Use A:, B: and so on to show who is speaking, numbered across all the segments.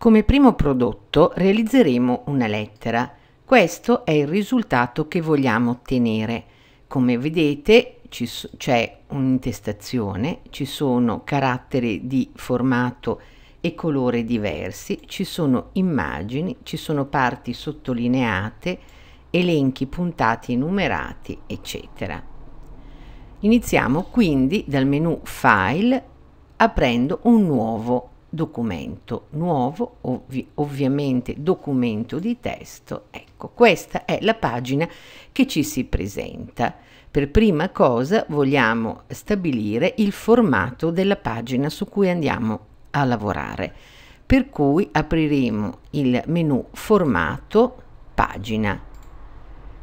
A: Come primo prodotto realizzeremo una lettera. Questo è il risultato che vogliamo ottenere. Come vedete c'è un'intestazione, ci sono caratteri di formato e colore diversi, ci sono immagini, ci sono parti sottolineate, elenchi puntati e numerati, eccetera. Iniziamo quindi dal menu File aprendo un nuovo documento nuovo, ovvi, ovviamente documento di testo. Ecco, questa è la pagina che ci si presenta. Per prima cosa vogliamo stabilire il formato della pagina su cui andiamo a lavorare. Per cui apriremo il menu formato pagina.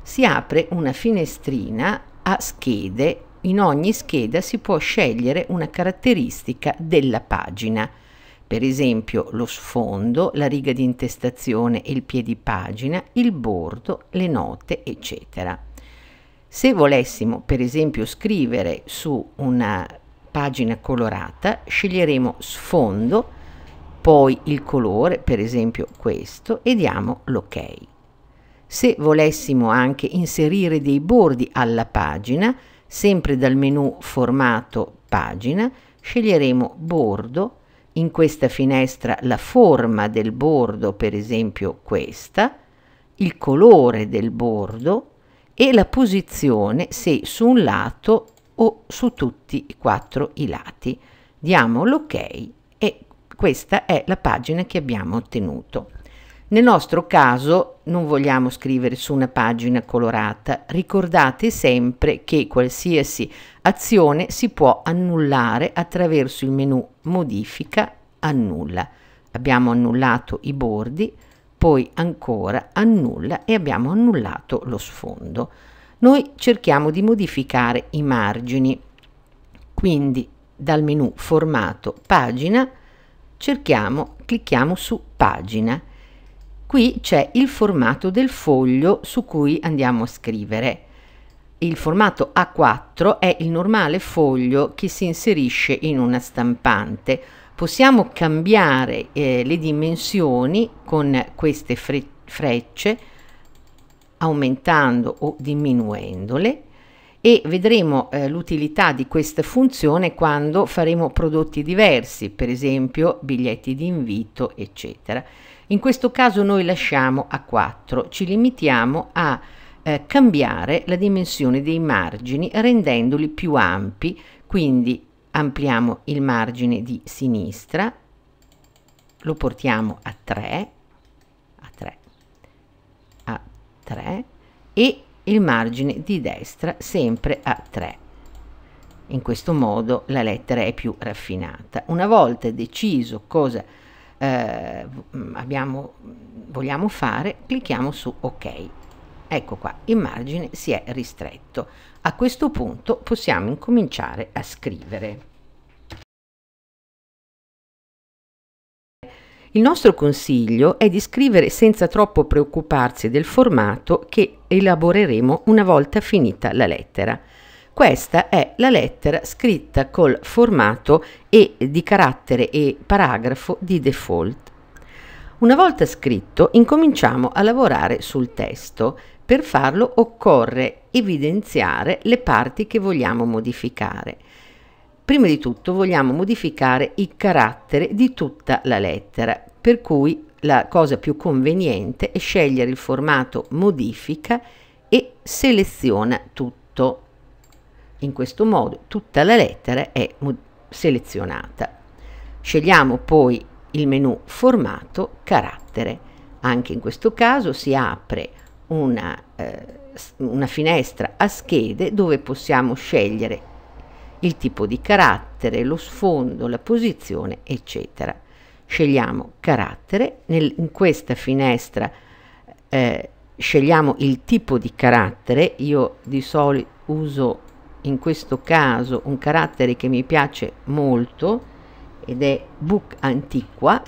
A: Si apre una finestrina a schede. In ogni scheda si può scegliere una caratteristica della pagina per esempio lo sfondo, la riga di intestazione e il piedipagina, il bordo, le note, eccetera. Se volessimo, per esempio, scrivere su una pagina colorata, sceglieremo sfondo, poi il colore, per esempio questo, e diamo l'ok. Se volessimo anche inserire dei bordi alla pagina, sempre dal menu formato pagina, sceglieremo bordo in questa finestra la forma del bordo, per esempio questa, il colore del bordo e la posizione se su un lato o su tutti e quattro i lati. Diamo l'ok ok e questa è la pagina che abbiamo ottenuto. Nel nostro caso non vogliamo scrivere su una pagina colorata, ricordate sempre che qualsiasi azione si può annullare attraverso il menu modifica annulla. Abbiamo annullato i bordi, poi ancora annulla e abbiamo annullato lo sfondo. Noi cerchiamo di modificare i margini, quindi dal menu formato pagina cerchiamo, clicchiamo su pagina Qui c'è il formato del foglio su cui andiamo a scrivere. Il formato A4 è il normale foglio che si inserisce in una stampante. Possiamo cambiare eh, le dimensioni con queste fre frecce aumentando o diminuendole e vedremo eh, l'utilità di questa funzione quando faremo prodotti diversi, per esempio biglietti di invito, eccetera. In questo caso noi lasciamo a 4, ci limitiamo a eh, cambiare la dimensione dei margini rendendoli più ampi, quindi ampliamo il margine di sinistra, lo portiamo a 3, a 3, a 3 e il margine di destra sempre a 3. In questo modo la lettera è più raffinata. Una volta deciso cosa eh, mm, abbiamo, mm, vogliamo fare, clicchiamo su ok. Ecco qua, il margine si è ristretto. A questo punto possiamo incominciare a scrivere. Il nostro consiglio è di scrivere senza troppo preoccuparsi del formato che elaboreremo una volta finita la lettera. Questa è la lettera scritta col formato E di carattere e paragrafo di default. Una volta scritto, incominciamo a lavorare sul testo. Per farlo occorre evidenziare le parti che vogliamo modificare. Prima di tutto vogliamo modificare il carattere di tutta la lettera, per cui la cosa più conveniente è scegliere il formato modifica e seleziona tutto. In questo modo tutta la lettera è selezionata. Scegliamo poi il menu formato carattere. Anche in questo caso si apre una, eh, una finestra a schede dove possiamo scegliere il tipo di carattere, lo sfondo, la posizione, eccetera. Scegliamo carattere, Nel, in questa finestra eh, scegliamo il tipo di carattere, io di solito uso in questo caso un carattere che mi piace molto ed è book antiqua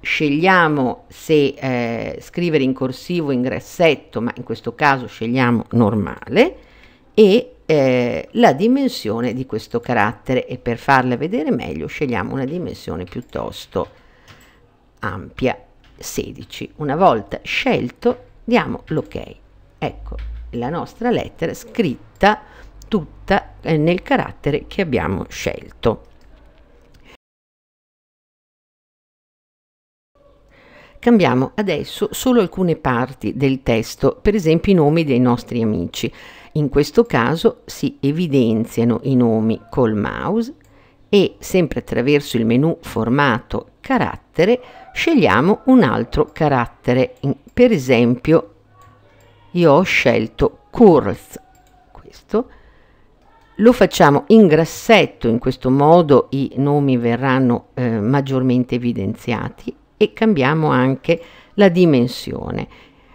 A: scegliamo se eh, scrivere in corsivo in grassetto ma in questo caso scegliamo normale e eh, la dimensione di questo carattere e per farla vedere meglio scegliamo una dimensione piuttosto ampia 16 una volta scelto diamo l'ok ecco la nostra lettera scritta tutta, tutta eh, nel carattere che abbiamo scelto. Cambiamo adesso solo alcune parti del testo, per esempio i nomi dei nostri amici. In questo caso si evidenziano i nomi col mouse e sempre attraverso il menu formato carattere scegliamo un altro carattere. Per esempio io ho scelto curls lo facciamo in grassetto, in questo modo i nomi verranno eh, maggiormente evidenziati e cambiamo anche la dimensione.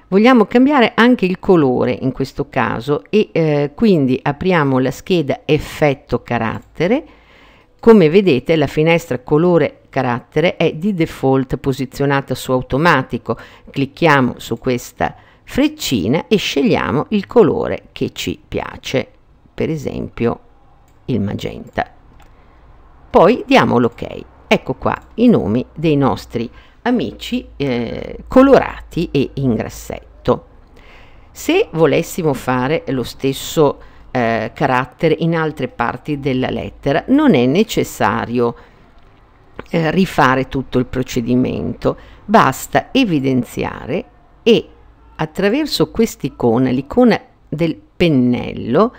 A: Vogliamo cambiare anche il colore in questo caso e eh, quindi apriamo la scheda effetto carattere. Come vedete la finestra colore carattere è di default posizionata su automatico. Clicchiamo su questa freccina e scegliamo il colore che ci piace per esempio il magenta. Poi diamo l'ok. Ecco qua i nomi dei nostri amici eh, colorati e in grassetto. Se volessimo fare lo stesso eh, carattere in altre parti della lettera, non è necessario eh, rifare tutto il procedimento, basta evidenziare e attraverso quest'icona, l'icona del pennello,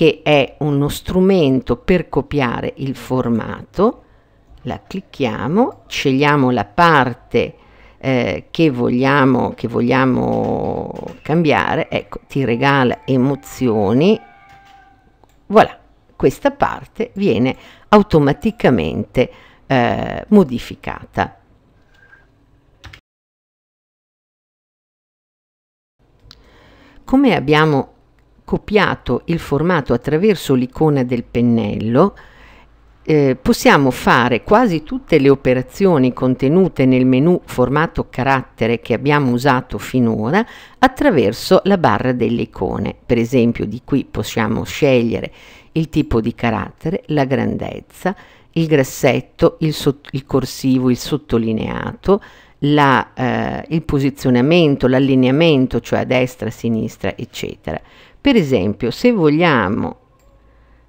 A: che è uno strumento per copiare il formato, la clicchiamo, scegliamo la parte eh, che, vogliamo, che vogliamo cambiare, ecco, ti regala emozioni, voilà, questa parte viene automaticamente eh, modificata. Come abbiamo copiato il formato attraverso l'icona del pennello, eh, possiamo fare quasi tutte le operazioni contenute nel menu formato carattere che abbiamo usato finora attraverso la barra delle icone. Per esempio di qui possiamo scegliere il tipo di carattere, la grandezza, il grassetto, il, so il corsivo, il sottolineato, la, eh, il posizionamento, l'allineamento, cioè a destra, a sinistra, eccetera. Per esempio, se vogliamo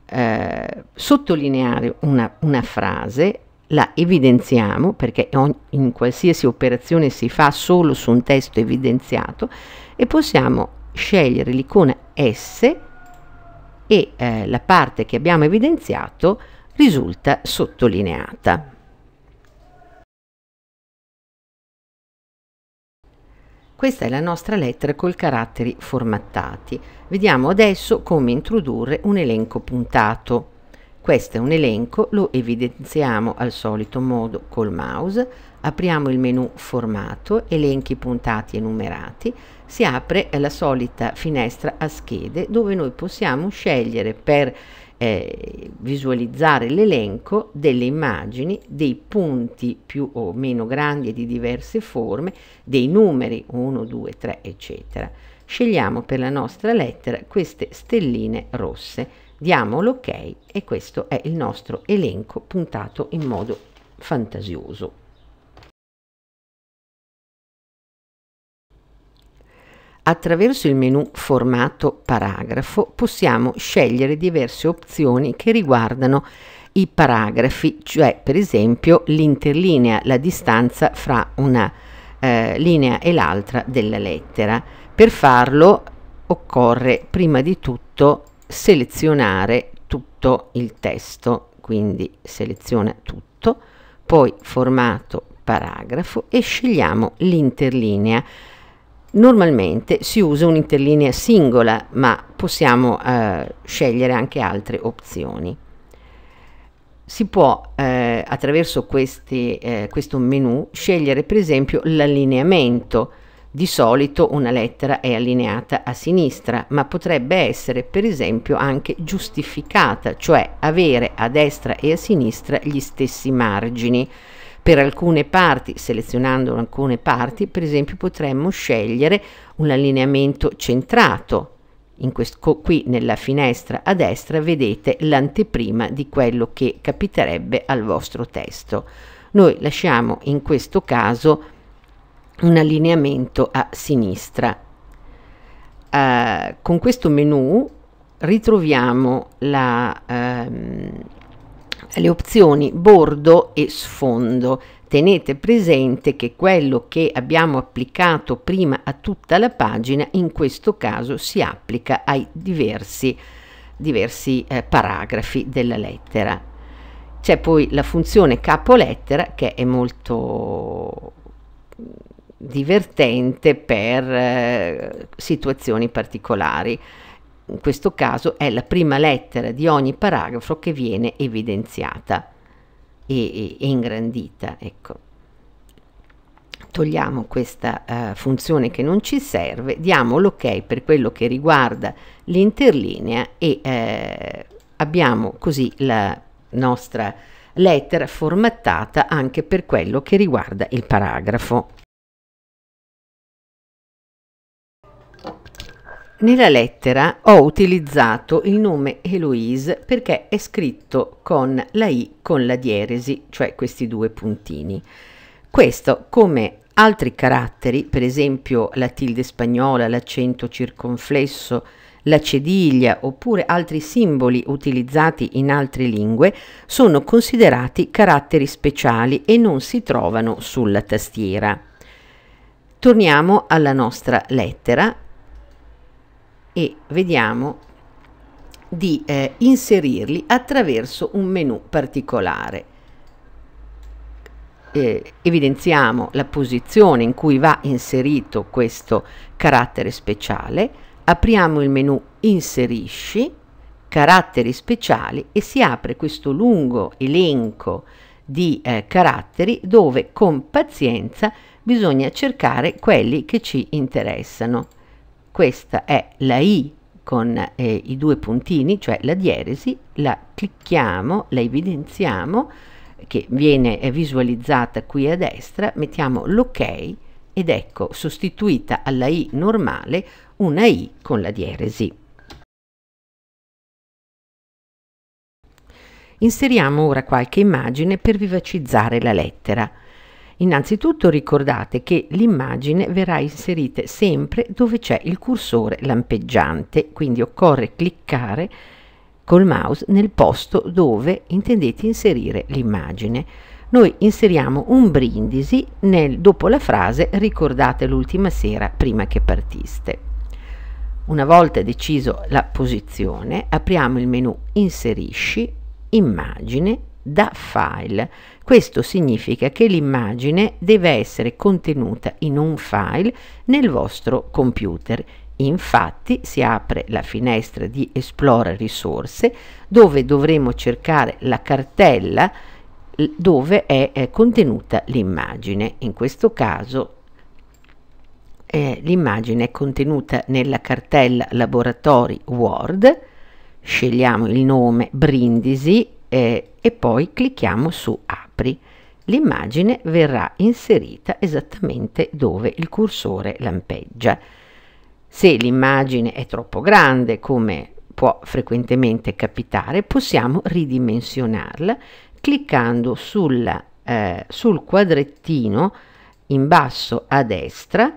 A: eh, sottolineare una, una, frase, la evidenziamo perché in qualsiasi operazione si fa solo su un testo evidenziato e possiamo scegliere l'icona S e eh, la parte che abbiamo evidenziato risulta sottolineata. Questa è la nostra lettera col caratteri formattati. Vediamo adesso come introdurre un elenco puntato. Questo è un elenco, lo evidenziamo al solito modo col mouse, apriamo il menu formato, elenchi puntati e numerati, si apre la solita finestra a schede dove noi possiamo scegliere per eh, visualizzare l'elenco delle immagini, dei punti più o meno grandi e di diverse forme, dei numeri 1, 2, 3, eccetera. Scegliamo per la nostra lettera queste stelline rosse, diamo l'ok e questo è il nostro elenco puntato in modo fantasioso. Attraverso il menu Formato paragrafo possiamo scegliere diverse opzioni che riguardano i paragrafi, cioè per esempio l'interlinea, la distanza fra una eh, linea e l'altra della lettera. Per farlo occorre prima di tutto selezionare tutto il testo, quindi seleziona tutto, poi formato paragrafo e scegliamo l'interlinea. Normalmente si usa un'interlinea singola, ma possiamo eh, scegliere anche altre opzioni. Si può eh, attraverso questi, eh, questo menu scegliere per esempio l'allineamento. Di solito una lettera è allineata a sinistra, ma potrebbe essere per esempio anche giustificata, cioè avere a destra e a sinistra gli stessi margini. Per alcune parti, selezionando alcune parti, per esempio potremmo scegliere un allineamento centrato. Questo, qui nella finestra a destra vedete l'anteprima di quello che capiterebbe al vostro testo. Noi lasciamo in questo caso un allineamento a sinistra. Uh, con questo menu ritroviamo la, ehm, le opzioni bordo e sfondo. Tenete presente che quello che abbiamo applicato prima a tutta la pagina in questo caso si applica ai diversi, diversi eh, paragrafi della lettera. C'è poi la funzione capolettera che è molto divertente per eh, situazioni particolari in questo caso è la prima lettera di ogni paragrafo che viene evidenziata e, e, e ingrandita. Ecco. Togliamo questa uh, funzione che non ci serve, diamo l'ok per quello che riguarda l'interlinea e eh, abbiamo così la nostra lettera formattata anche per quello che riguarda il paragrafo. Nella lettera ho utilizzato il nome Eloise perché è scritto con la I con la dieresi, cioè questi due puntini. Questo, come altri caratteri, per esempio la tilde spagnola, l'accento circonflesso, la cediglia oppure altri simboli utilizzati in altre lingue sono considerati caratteri speciali e non si trovano sulla tastiera. Torniamo alla nostra lettera e vediamo di eh, inserirli attraverso un menu particolare. Eh, evidenziamo la posizione in cui va inserito questo carattere speciale, apriamo il menu Inserisci, caratteri speciali e si apre questo lungo elenco di eh, caratteri dove con pazienza bisogna cercare quelli che ci interessano questa è la I con eh, i due puntini, cioè la dieresi, la clicchiamo, la evidenziamo, che viene eh, visualizzata qui a destra, mettiamo l'ok ed ecco sostituita alla I normale una I con la dieresi. Inseriamo ora qualche immagine per vivacizzare la lettera. Innanzitutto ricordate che l'immagine verrà inserita sempre dove c'è il cursore lampeggiante, quindi occorre cliccare col mouse nel posto dove intendete inserire l'immagine. Noi inseriamo un brindisi nel, dopo la frase ricordate l'ultima sera prima che partiste. Una volta deciso la posizione, apriamo il menu Inserisci, Immagine, da file questo significa che l'immagine deve essere contenuta in un file nel vostro computer. Infatti si apre la finestra di Esplora risorse dove dovremo cercare la cartella dove è, contenuta l'immagine. In questo caso eh, l'immagine è contenuta nella cartella laboratori Word. Scegliamo il nome Brindisi eh, e poi clicchiamo su apri. L'immagine verrà inserita esattamente dove il cursore lampeggia. Se l'immagine è troppo grande, come può frequentemente capitare, possiamo ridimensionarla cliccando sulla, eh, sul quadrettino in basso a destra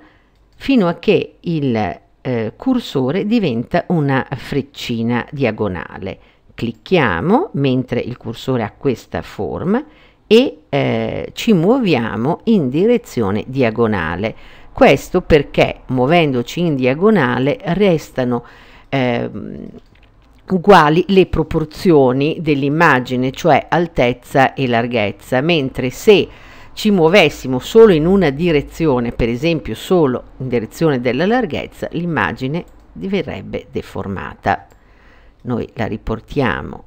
A: fino a che il eh, cursore diventa una freccina diagonale clicchiamo mentre il cursore ha questa forma e eh, ci muoviamo in direzione diagonale. Questo perché muovendoci in diagonale restano eh, uguali le proporzioni dell'immagine, cioè altezza e larghezza, mentre se ci muovessimo solo in una direzione, per esempio solo in direzione della larghezza, l'immagine diverrebbe deformata noi la riportiamo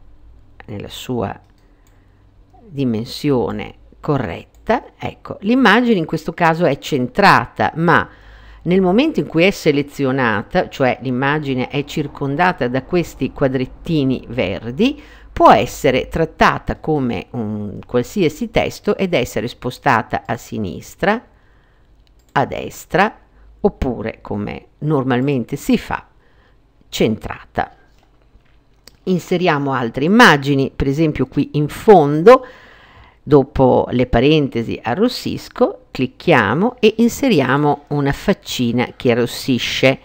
A: nella sua dimensione corretta, ecco, l'immagine in questo caso è centrata, ma nel momento in cui è selezionata, cioè l'immagine è circondata da questi quadrettini verdi, può essere trattata come un qualsiasi testo ed essere spostata a sinistra, a destra, oppure come normalmente si fa, centrata inseriamo altre immagini, per esempio qui in fondo, dopo le parentesi arrossisco, clicchiamo e inseriamo una faccina che arrossisce.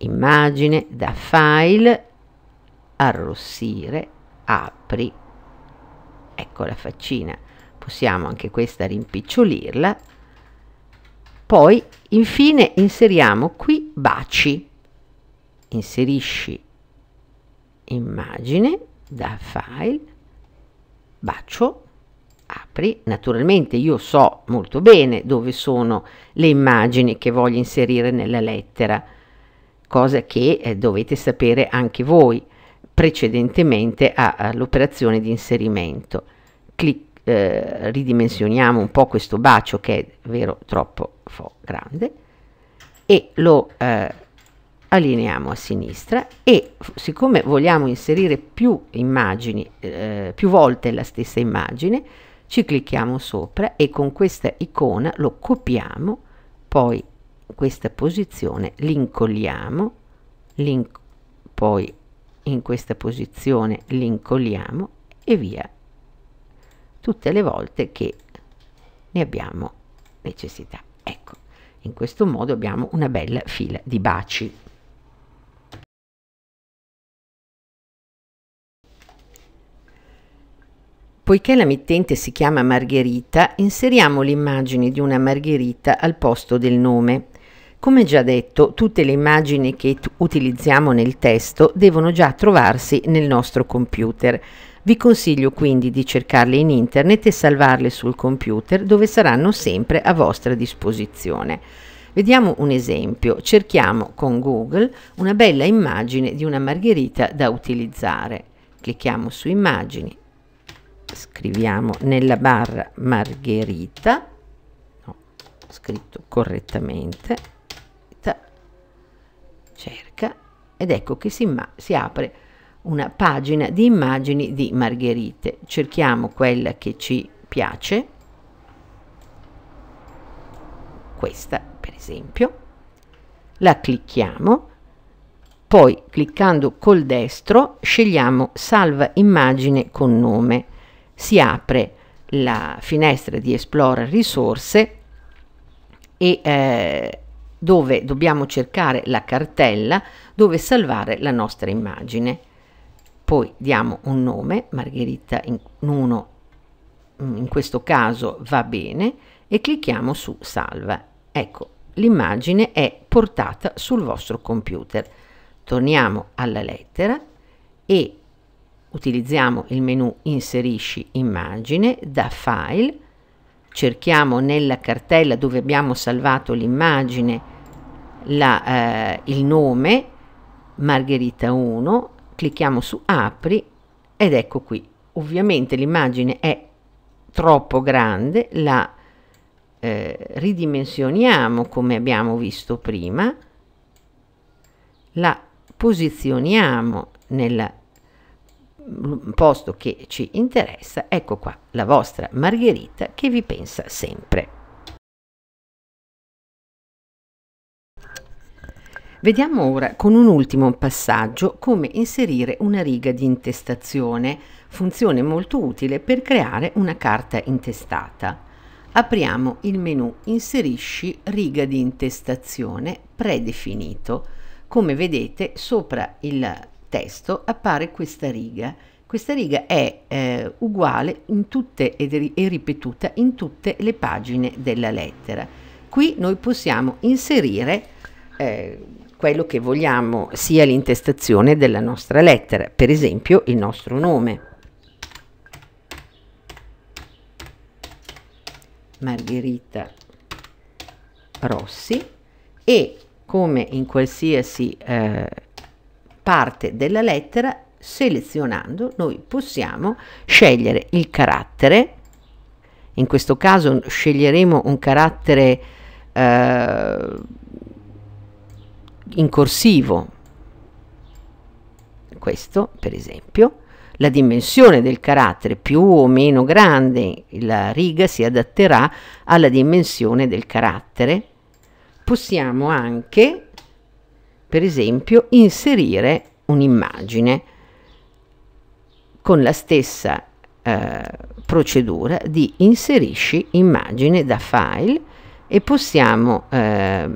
A: Immagine da file, arrossire, apri. Ecco la faccina. Possiamo anche questa rimpicciolirla. Poi infine inseriamo qui baci. Inserisci immagine da file bacio apri naturalmente io so molto bene dove sono le immagini che voglio inserire nella lettera cosa che eh, dovete sapere anche voi precedentemente all'operazione di inserimento Clic, eh, ridimensioniamo un po' questo bacio che è vero troppo grande e lo eh, allineiamo a sinistra e siccome vogliamo inserire più immagini, eh, più volte la stessa immagine, ci clicchiamo sopra e con questa icona lo copiamo, poi in questa posizione l'incolliamo, link, poi in questa posizione l'incolliamo e via tutte le volte che ne abbiamo necessità. Ecco, in questo modo abbiamo una bella fila di baci. Poiché la mittente si chiama Margherita, inseriamo l'immagine di una Margherita al posto del nome. Come già detto, tutte le immagini che utilizziamo nel testo devono già trovarsi nel nostro computer. Vi consiglio quindi di cercarle in internet e salvarle sul computer dove saranno sempre a vostra disposizione. Vediamo un esempio. Cerchiamo con Google una bella immagine di una margherita da utilizzare. Clicchiamo su immagini scriviamo nella barra margherita no, scritto correttamente cerca ed ecco che si, si apre una pagina di immagini di margherite cerchiamo quella che ci piace questa per esempio la clicchiamo poi cliccando col destro scegliamo salva immagine con nome si apre la finestra di Esplora risorse e eh, dove dobbiamo cercare la cartella dove salvare la nostra immagine. Poi diamo un nome, Margherita in 1 mm, in questo caso va bene e clicchiamo su salva. Ecco, l'immagine è portata sul vostro computer. Torniamo alla lettera e utilizziamo il menu inserisci immagine da file cerchiamo nella cartella dove abbiamo salvato l'immagine eh, il nome Margherita 1 clicchiamo su apri ed ecco qui ovviamente l'immagine è troppo grande la eh, ridimensioniamo come abbiamo visto prima la posizioniamo nella posto che ci interessa, ecco qua la vostra Margherita che vi pensa sempre. Vediamo ora con un ultimo passaggio come inserire una riga di intestazione, funzione molto utile per creare una carta intestata. Apriamo il menu Inserisci riga di intestazione predefinito. Come vedete sopra il testo appare questa riga. Questa riga è eh, uguale tutte, e ripetuta in tutte le pagine della lettera. Qui noi possiamo inserire eh, quello che vogliamo sia l'intestazione della nostra lettera, per esempio il nostro nome. Margherita Rossi e come in qualsiasi eh, parte della lettera, selezionando noi possiamo scegliere il carattere, in questo caso sceglieremo un carattere eh, in corsivo, questo per esempio, la dimensione del carattere più o meno grande, la riga si adatterà alla dimensione del carattere. Possiamo anche per esempio, inserire un'immagine con la stessa eh, procedura di inserisci immagine da file e possiamo eh,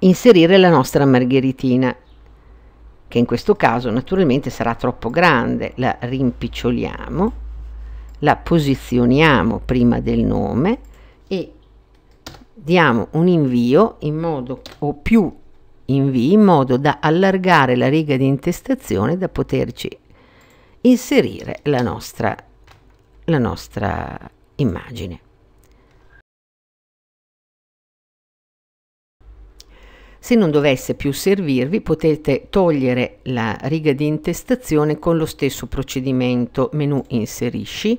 A: inserire la nostra margheritina che in questo caso naturalmente sarà troppo grande, la rimpiccioliamo, la posizioniamo prima del nome e diamo un invio in modo o più invii in modo da allargare la riga di intestazione da poterci inserire la nostra, la nostra immagine. Se non dovesse più servirvi potete togliere la riga di intestazione con lo stesso procedimento menu inserisci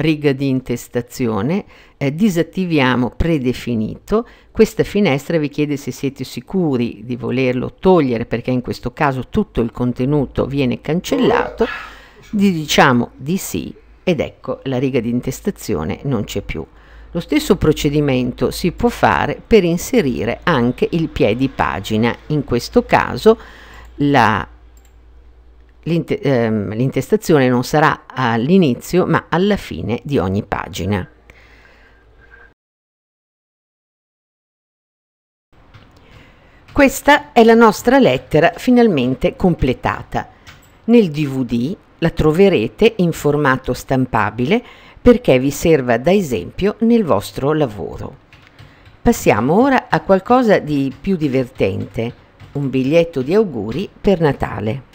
A: riga di intestazione, eh, disattiviamo predefinito, questa finestra vi chiede se siete sicuri di volerlo togliere perché in questo caso tutto il contenuto viene cancellato, gli diciamo di sì ed ecco la riga di intestazione non c'è più. Lo stesso procedimento si può fare per inserire anche il piedi pagina, in questo caso la L'inte- ehm, l'intestazione non sarà all'inizio ma alla fine di ogni pagina. Questa è la nostra lettera finalmente completata. Nel DVD la troverete in formato stampabile perché vi serva da esempio nel vostro lavoro. Passiamo ora a qualcosa di più divertente, un biglietto di auguri per Natale.